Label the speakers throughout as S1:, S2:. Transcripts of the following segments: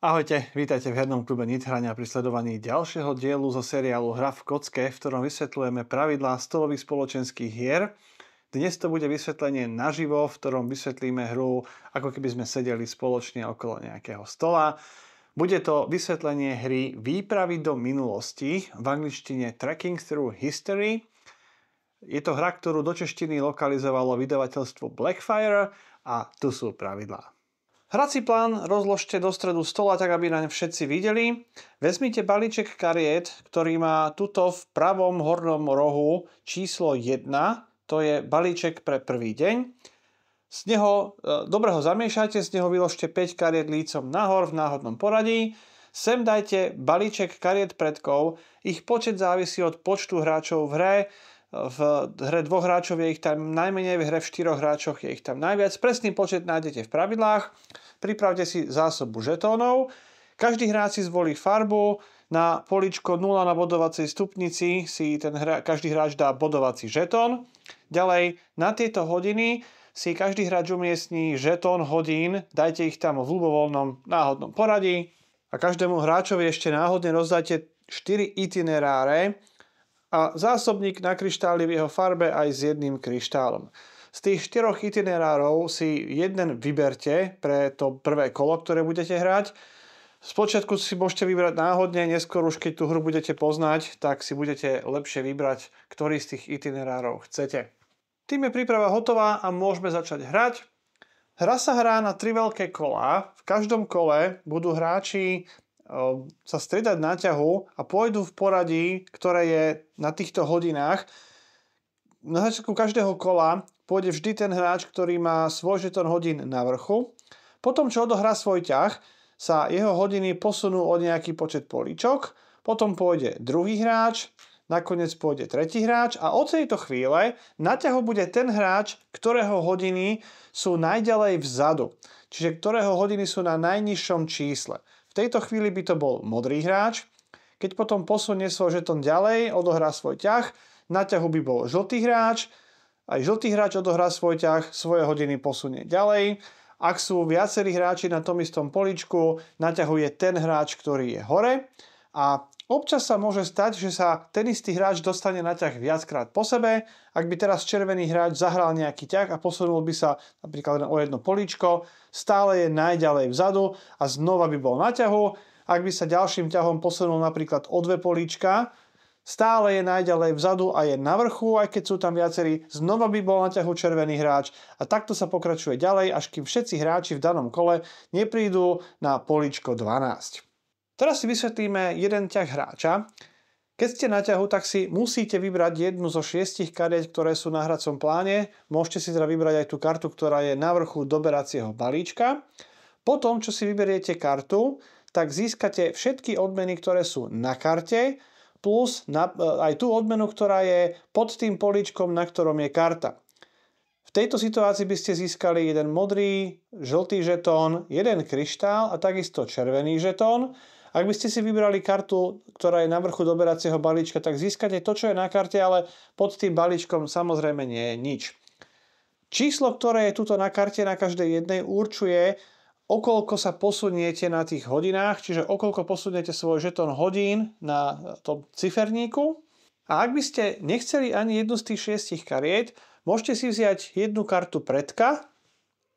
S1: Ahojte, vítajte v hernom klube Nithrania pri sledovaní ďalšieho dielu zo seriálu Hra v kocke, v ktorom vysvetľujeme pravidlá stolových spoločenských hier. Dnes to bude vysvetlenie naživo, v ktorom vysvetlíme hru, ako keby sme sedeli spoločne okolo nejakého stola. Bude to vysvetlenie hry Výpravy do minulosti, v angličtine Tracking Through History. Je to hra, ktorú do češtiny lokalizovalo vydavateľstvo Blackfire a tu sú pravidlá. Hrací plán rozložte do stredu stola, tak aby naň všetci videli. Vezmite balíček kariet, ktorý má tuto v pravom hornom rohu číslo 1, to je balíček pre prvý deň. Z neho, e, dobre ho zamiešajte, z neho vyložte 5 kariet lícom nahor v náhodnom poradí. Sem dajte balíček kariet predkov, ich počet závisí od počtu hráčov v hre, v hre dvoch hráčov je ich tam najmenej, v hre v štyroch hráčoch je ich tam najviac. Presný počet nájdete v pravidlách. Pripravte si zásobu žetónov. Každý hráč si zvolí farbu. Na poličko 0 na bodovacej stupnici si ten hra, každý hráč dá bodovací žetón. Ďalej, na tieto hodiny si každý hráč umiestní žetón hodín, dajte ich tam v ľubovoľnom náhodnom poradí a každému hráčovi ešte náhodne rozdajte 4 itineráre, a zásobník na kryštály v jeho farbe aj s jedným kryštálom. Z tých štyroch itinerárov si jeden vyberte pre to prvé kolo, ktoré budete hrať. Spočiatku si môžete vybrať náhodne, neskôr už keď tú hru budete poznať, tak si budete lepšie vybrať, ktorý z tých itinerárov chcete. Tým je príprava hotová a môžeme začať hrať. Hra sa hrá na tri veľké kola. V každom kole budú hráči Ehm, sa stredať na ťahu a pôjdu v poradí, ktoré je na týchto hodinách. Na začiatku každého kola pôjde vždy ten hráč, ktorý má svoj žeton hodín na vrchu. Potom, čo odohrá svoj ťah, sa jeho hodiny posunú o nejaký počet políčok, potom pôjde druhý hráč, nakoniec pôjde tretí hráč a od tejto chvíle na ťahu bude ten hráč, ktorého hodiny sú najďalej vzadu, čiže ktorého hodiny sú na najnižšom čísle. V tejto chvíli by to bol modrý hráč. Keď potom posunie svoj žeton ďalej, odohrá svoj ťah, na ťahu by bol žltý hráč, aj žltý hráč odohrá svoj ťah, svoje hodiny posunie ďalej. Ak sú viacerí hráči na tom istom poličku, naťahuje ten hráč, ktorý je hore a Občas sa môže stať, že sa ten istý hráč dostane na ťah viackrát po sebe. Ak by teraz červený hráč zahral nejaký ťah a posunul by sa napríklad len o jedno políčko, stále je najďalej vzadu a znova by bol na ťahu. Ak by sa ďalším ťahom posunul napríklad o dve políčka, stále je najďalej vzadu a je na vrchu, aj keď sú tam viacerí, znova by bol na ťahu červený hráč a takto sa pokračuje ďalej, až kým všetci hráči v danom kole neprídu na políčko 12. Teraz si vysvetlíme jeden ťah hráča. Keď ste na ťahu, tak si musíte vybrať jednu zo šiestich kariet, ktoré sú na hracom pláne. Môžete si teda vybrať aj tú kartu, ktorá je na vrchu doberacieho balíčka. Potom, čo si vyberiete kartu, tak získate všetky odmeny, ktoré sú na karte, plus na, e, aj tú odmenu, ktorá je pod tým políčkom, na ktorom je karta. V tejto situácii by ste získali jeden modrý, žltý žetón, jeden kryštál a takisto červený žetón. Ak by ste si vybrali kartu, ktorá je na vrchu doberacieho balíčka, tak získate to, čo je na karte, ale pod tým balíčkom samozrejme nie je nič. Číslo, ktoré je tuto na karte na každej jednej, určuje, okoľko sa posuniete na tých hodinách, čiže okoľko posuniete svoj žetón hodín na tom ciferníku. A ak by ste nechceli ani jednu z tých šiestich kariet, môžete si vziať jednu kartu predka,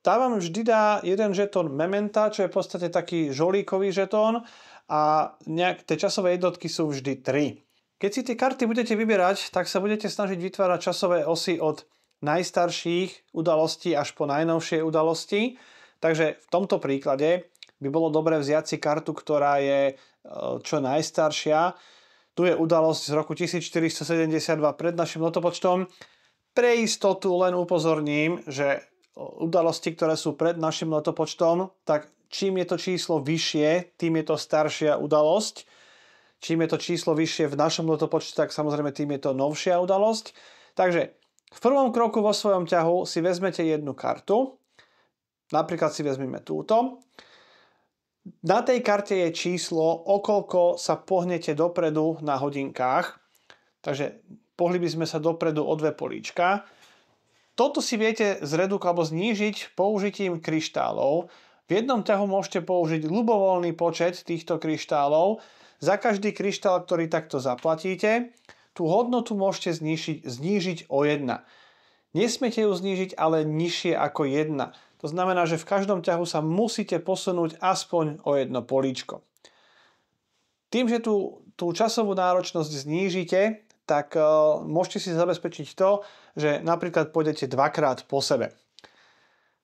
S1: tá vám vždy dá jeden žetón Mementa, čo je v podstate taký žolíkový žetón a nejak, tie časové jednotky sú vždy 3. Keď si tie karty budete vyberať, tak sa budete snažiť vytvárať časové osy od najstarších udalostí až po najnovšie udalosti. Takže v tomto príklade by bolo dobré vziať si kartu, ktorá je e, čo najstaršia. Tu je udalosť z roku 1472 pred našim letopočtom. Pre istotu len upozorním, že e, udalosti, ktoré sú pred našim letopočtom, tak Čím je to číslo vyššie, tým je to staršia udalosť. Čím je to číslo vyššie v našom letopočte, tak samozrejme tým je to novšia udalosť. Takže v prvom kroku vo svojom ťahu si vezmete jednu kartu. Napríklad si vezmeme túto. Na tej karte je číslo, okolko sa pohnete dopredu na hodinkách. Takže pohli by sme sa dopredu o dve políčka. Toto si viete zredukovať alebo znížiť použitím kryštálov. V jednom ťahu môžete použiť ľubovoľný počet týchto kryštálov. Za každý kryštál, ktorý takto zaplatíte, tú hodnotu môžete znižiť, znížiť o 1. Nesmete ju znížiť ale nižšie ako 1. To znamená, že v každom ťahu sa musíte posunúť aspoň o jedno políčko. Tým, že tú, tú časovú náročnosť znížite, tak e, môžete si zabezpečiť to, že napríklad pôjdete dvakrát po sebe.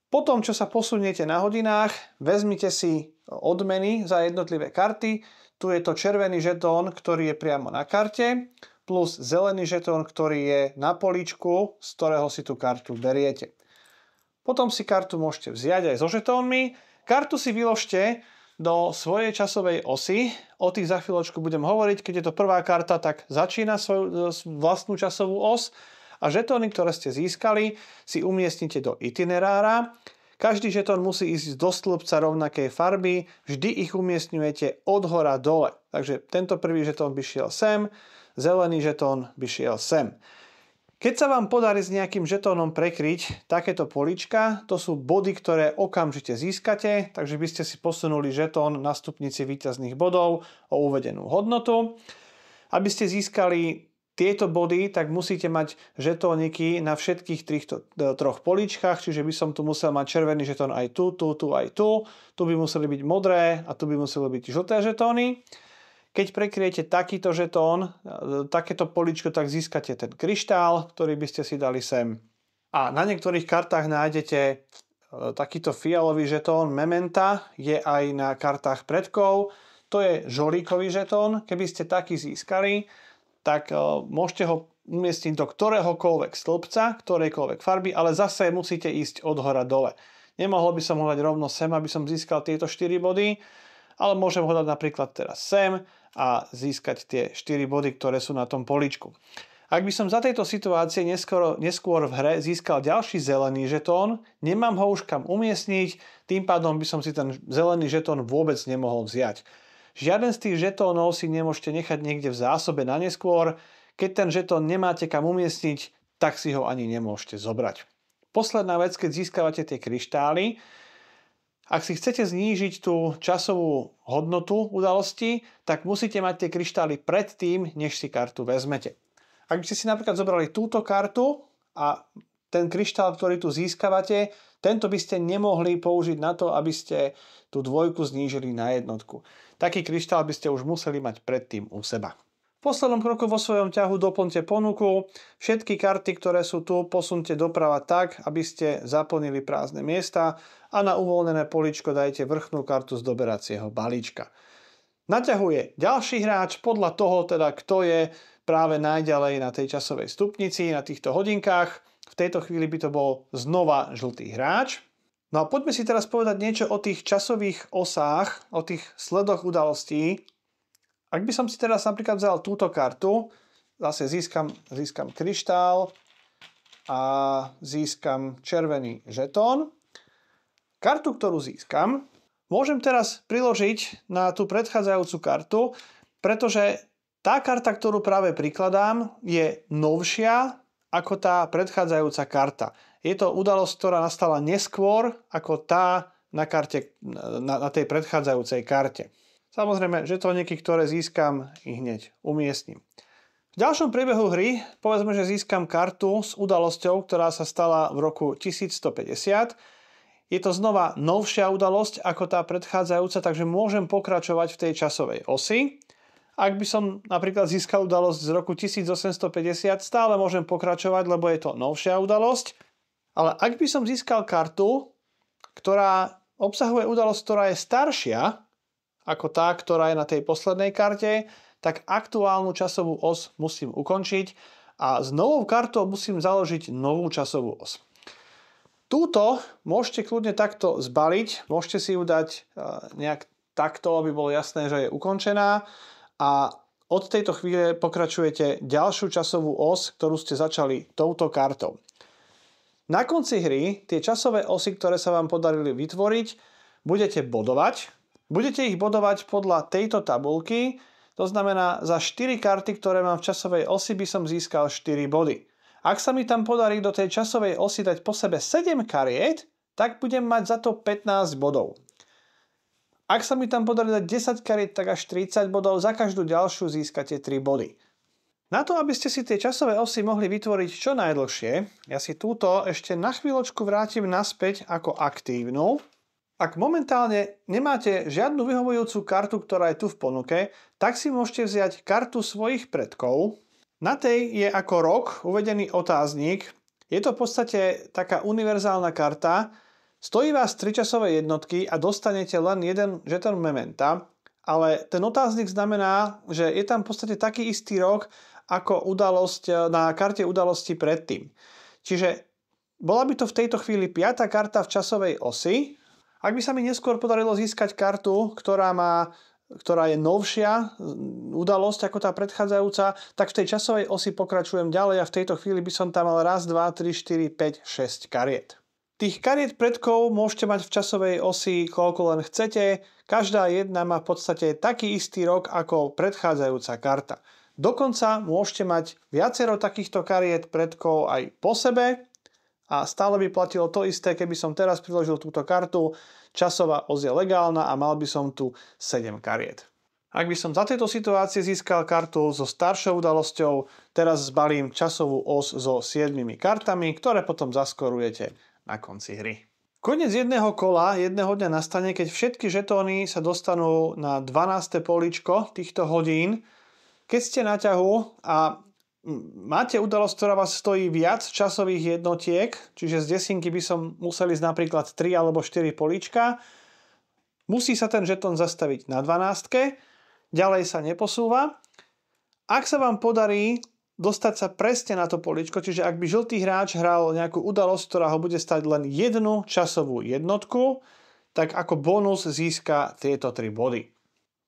S1: Potom, čo sa posuniete na hodinách, vezmite si odmeny za jednotlivé karty. Tu je to červený žetón, ktorý je priamo na karte, plus zelený žetón, ktorý je na poličku, z ktorého si tú kartu beriete. Potom si kartu môžete vziať aj so žetónmi. Kartu si vyložte do svojej časovej osy. O tých za chvíľočku budem hovoriť. Keď je to prvá karta, tak začína svoju e, vlastnú časovú os a žetóny, ktoré ste získali, si umiestnite do itinerára. Každý žetón musí ísť do stĺpca rovnakej farby, vždy ich umiestňujete od hora dole. Takže tento prvý žetón by šiel sem, zelený žetón by šiel sem. Keď sa vám podarí s nejakým žetónom prekryť takéto polička, to sú body, ktoré okamžite získate, takže by ste si posunuli žetón na stupnici výťazných bodov o uvedenú hodnotu. Aby ste získali tieto body, tak musíte mať žetóniky na všetkých týchto e, troch poličkách, čiže by som tu musel mať červený žetón aj tu, tu, tu, aj tu. Tu by museli byť modré a tu by museli byť žlté žetóny. Keď prekriete takýto žetón, e, takéto poličko, tak získate ten kryštál, ktorý by ste si dali sem. A na niektorých kartách nájdete e, takýto fialový žetón Mementa, je aj na kartách predkov. To je žolíkový žetón, keby ste taký získali tak eh, môžete ho umiestniť do ktoréhokoľvek stĺpca, ktorejkoľvek farby, ale zase musíte ísť od hora dole. Nemohol by som ho dať rovno sem, aby som získal tieto 4 body, ale môžem ho dať napríklad teraz sem a získať tie 4 body, ktoré sú na tom poličku. Ak by som za tejto situácie neskôr, neskôr v hre získal ďalší zelený žetón, nemám ho už kam umiestniť, tým pádom by som si ten zelený žetón vôbec nemohol vziať. Žiaden z tých žetónov si nemôžete nechať niekde v zásobe na neskôr. Keď ten žetón nemáte kam umiestniť, tak si ho ani nemôžete zobrať. Posledná vec, keď získavate tie kryštály, ak si chcete znížiť tú časovú hodnotu udalosti, tak musíte mať tie kryštály predtým, než si kartu vezmete. Ak by ste si napríklad zobrali túto kartu a ten kryštál, ktorý tu získavate, tento by ste nemohli použiť na to, aby ste tú dvojku znížili na jednotku. Taký kryštál by ste už museli mať predtým u seba. V poslednom kroku vo svojom ťahu doplňte ponuku. Všetky karty, ktoré sú tu, posunte doprava tak, aby ste zaplnili prázdne miesta a na uvoľnené poličko dajte vrchnú kartu z doberacieho balíčka. Naťahuje ďalší hráč podľa toho, teda kto je práve najďalej na tej časovej stupnici, na týchto hodinkách. V tejto chvíli by to bol znova žltý hráč. No a poďme si teraz povedať niečo o tých časových osách, o tých sledoch udalostí. Ak by som si teraz napríklad vzal túto kartu, zase získam, získam kryštál a získam červený žetón. Kartu, ktorú získam, môžem teraz priložiť na tú predchádzajúcu kartu, pretože tá karta, ktorú práve prikladám, je novšia, ako tá predchádzajúca karta. Je to udalosť, ktorá nastala neskôr ako tá na, karte, na, na tej predchádzajúcej karte. Samozrejme, že to nieký, ktoré získam, i hneď umiestním. V ďalšom priebehu hry povedzme, že získam kartu s udalosťou, ktorá sa stala v roku 1150. Je to znova novšia udalosť ako tá predchádzajúca, takže môžem pokračovať v tej časovej osi. Ak by som napríklad získal udalosť z roku 1850, stále môžem pokračovať, lebo je to novšia udalosť. Ale ak by som získal kartu, ktorá obsahuje udalosť, ktorá je staršia ako tá, ktorá je na tej poslednej karte, tak aktuálnu časovú os musím ukončiť a s novou kartou musím založiť novú časovú os. Túto môžete kľudne takto zbaliť, môžete si ju dať eh, nejak takto, aby bolo jasné, že je ukončená a od tejto chvíle pokračujete ďalšiu časovú os, ktorú ste začali touto kartou. Na konci hry tie časové osy, ktoré sa vám podarili vytvoriť, budete bodovať. Budete ich bodovať podľa tejto tabulky, to znamená za 4 karty, ktoré mám v časovej osi, by som získal 4 body. Ak sa mi tam podarí do tej časovej osy dať po sebe 7 kariet, tak budem mať za to 15 bodov. Ak sa mi tam podarí dať 10 kariet, tak až 30 bodov, za každú ďalšiu získate 3 body. Na to, aby ste si tie časové osy mohli vytvoriť čo najdlhšie, ja si túto ešte na chvíľočku vrátim naspäť ako aktívnu. Ak momentálne nemáte žiadnu vyhovujúcu kartu, ktorá je tu v ponuke, tak si môžete vziať kartu svojich predkov. Na tej je ako rok uvedený otáznik. Je to v podstate taká univerzálna karta, Stojí vás 3 časové jednotky a dostanete len jeden žeton mementa, ale ten otáznik znamená, že je tam v podstate taký istý rok ako udalosť e, na karte udalosti predtým. Čiže bola by to v tejto chvíli 5. karta v časovej osi. Ak by sa mi neskôr podarilo získať kartu, ktorá má ktorá je novšia udalosť ako tá predchádzajúca, tak v tej časovej osi pokračujem ďalej a v tejto chvíli by som tam mal raz, 2, 3, 4, 5, 6 kariet. Tých kariet predkov môžete mať v časovej osi koľko len chcete, každá jedna má v podstate taký istý rok ako predchádzajúca karta. Dokonca môžete mať viacero takýchto kariet predkov aj po sebe a stále by platilo to isté, keby som teraz priložil túto kartu, časová os je legálna a mal by som tu 7 kariet. Ak by som za tejto situácie získal kartu so staršou udalosťou, teraz zbalím časovú os so 7 kartami, ktoré potom zaskorujete na konci hry. Konec jedného kola jedného dňa nastane, keď všetky žetóny sa dostanú na 12. poličko týchto hodín. Keď ste na ťahu a máte udalosť, ktorá vás stojí viac časových jednotiek, čiže z desinky by som musel ísť napríklad 3 alebo 4 polička, musí sa ten žetón zastaviť na 12. Ďalej sa neposúva. Ak sa vám podarí dostať sa presne na to poličko, čiže ak by žltý hráč hral nejakú udalosť, ktorá ho bude stať len jednu časovú jednotku, tak ako bonus získa tieto 3 body.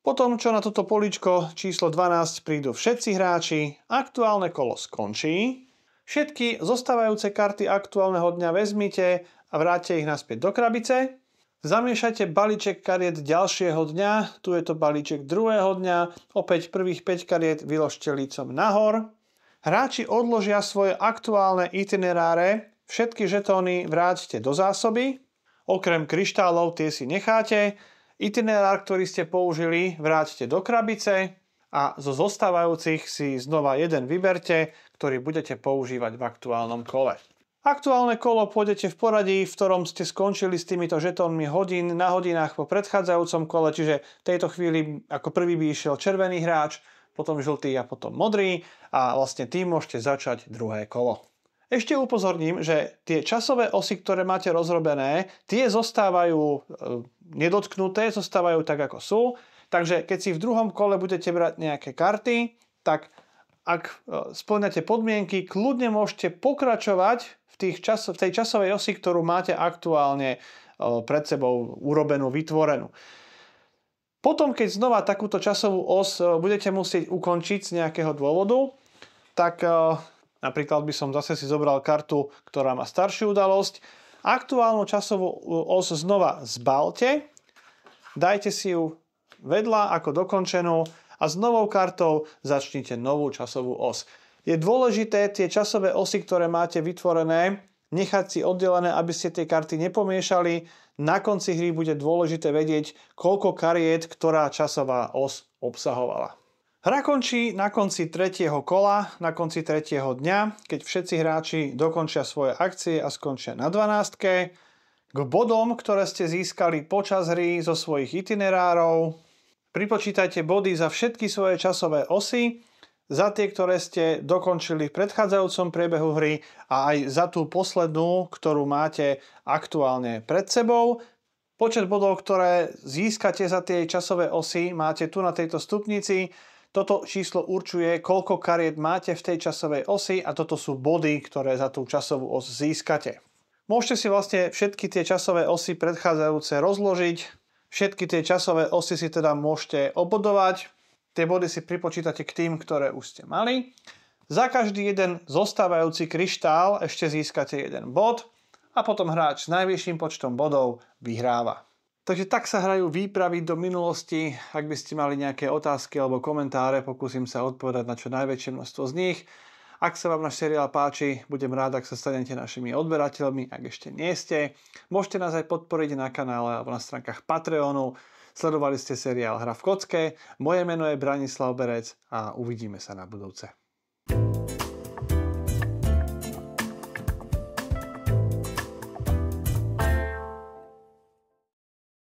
S1: Potom, čo na toto poličko číslo 12 prídu všetci hráči, aktuálne kolo skončí. Všetky zostávajúce karty aktuálneho dňa vezmite a vráte ich naspäť do krabice. Zamiešajte balíček kariet ďalšieho dňa, tu je to balíček druhého dňa, opäť prvých 5 kariet vyložte lícom nahor. Hráči odložia svoje aktuálne itineráre, všetky žetóny vráťte do zásoby, okrem kryštálov tie si necháte, itinerár, ktorý ste použili, vráťte do krabice a zo zostávajúcich si znova jeden vyberte, ktorý budete používať v aktuálnom kole. Aktuálne kolo pôjdete v poradí, v ktorom ste skončili s týmito žetónmi hodín na hodinách po predchádzajúcom kole, čiže v tejto chvíli ako prvý by išiel červený hráč, potom žltý a potom modrý a vlastne tým môžete začať druhé kolo. Ešte upozorním, že tie časové osy, ktoré máte rozrobené, tie zostávajú e, nedotknuté, zostávajú tak, ako sú. Takže keď si v druhom kole budete brať nejaké karty, tak ak e, splňate podmienky, kľudne môžete pokračovať v, tých čas, v tej časovej osi, ktorú máte aktuálne e, pred sebou urobenú, vytvorenú. Potom, keď znova takúto časovú os e, budete musieť ukončiť z nejakého dôvodu, tak e, napríklad by som zase si zobral kartu, ktorá má staršiu udalosť. Aktuálnu časovú e, os znova zbalte, dajte si ju vedľa ako dokončenú a s novou kartou začnite novú časovú os. Je dôležité tie časové osy, ktoré máte vytvorené, nechať si oddelené, aby ste tie karty nepomiešali, na konci hry bude dôležité vedieť, koľko kariet ktorá časová os obsahovala. Hra končí na konci tretieho kola, na konci tretieho dňa, keď všetci hráči dokončia svoje akcie a skončia na 12. K bodom, ktoré ste získali počas hry zo svojich itinerárov, pripočítajte body za všetky svoje časové osy za tie, ktoré ste dokončili v predchádzajúcom priebehu hry a aj za tú poslednú, ktorú máte aktuálne pred sebou. Počet bodov, ktoré získate za tie časové osy, máte tu na tejto stupnici. Toto číslo určuje, koľko kariet máte v tej časovej osi a toto sú body, ktoré za tú časovú os získate. Môžete si vlastne všetky tie časové osy predchádzajúce rozložiť. Všetky tie časové osy si teda môžete obodovať Tie body si pripočítate k tým, ktoré už ste mali. Za každý jeden zostávajúci kryštál ešte získate jeden bod a potom hráč s najvyšším počtom bodov vyhráva. Takže tak sa hrajú výpravy do minulosti. Ak by ste mali nejaké otázky alebo komentáre, pokúsim sa odpovedať na čo najväčšie množstvo z nich. Ak sa vám náš seriál páči, budem rád, ak sa stanete našimi odberateľmi, ak ešte nie ste. Môžete nás aj podporiť na kanále alebo na stránkach Patreonu. Sledovali ste seriál Hra v kocke, moje meno je Branislav Berec a uvidíme sa na budúce.